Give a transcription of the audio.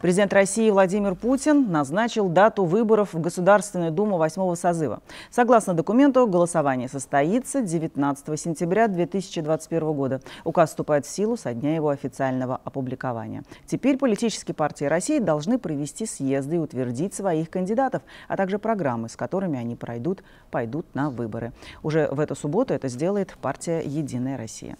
Президент России Владимир Путин назначил дату выборов в Государственную Думу 8 созыва. Согласно документу, голосование состоится 19 сентября 2021 года. Указ вступает в силу со дня его официального опубликования. Теперь политические партии России должны провести съезды и утвердить своих кандидатов, а также программы, с которыми они пройдут, пойдут на выборы. Уже в эту субботу это сделает партия «Единая Россия».